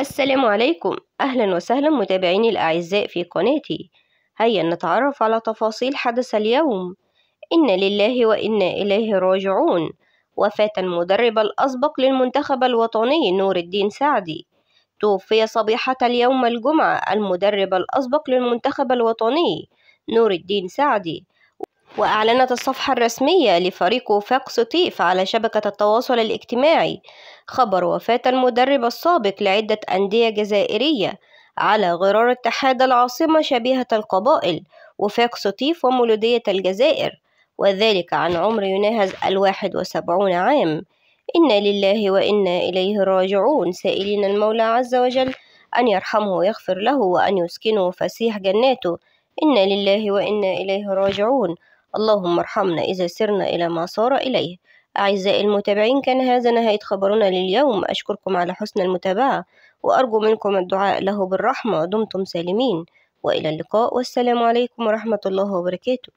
السلام عليكم أهلا وسهلا متابعيني الأعزاء في قناتي هيا نتعرف على تفاصيل حدث اليوم إن لله وإنا إليه راجعون وفاة المدرب الأسبق للمنتخب الوطني نور الدين سعدي توفي صبيحة اليوم الجمعة المدرب الأسبق للمنتخب الوطني نور الدين سعدي وأعلنت الصفحة الرسمية لفريق وفاق سطيف على شبكة التواصل الاجتماعي خبر وفاة المدرب السابق لعدة أندية جزائرية على غرار اتحاد العاصمة شبيهة القبائل وفاق سطيف ومولودية الجزائر وذلك عن عمر يناهز الواحد وسبعون عام إنا لله وإنا إليه راجعون سائلين المولى عز وجل أن يرحمه ويغفر له وأن يسكنه فسيح جناته إنا لله وإنا إليه راجعون اللهم ارحمنا إذا سرنا إلى ما صار إليه أعزائي المتابعين كان هذا نهاية خبرنا لليوم أشكركم على حسن المتابعة وأرجو منكم الدعاء له بالرحمة دمتم سالمين وإلى اللقاء والسلام عليكم ورحمة الله وبركاته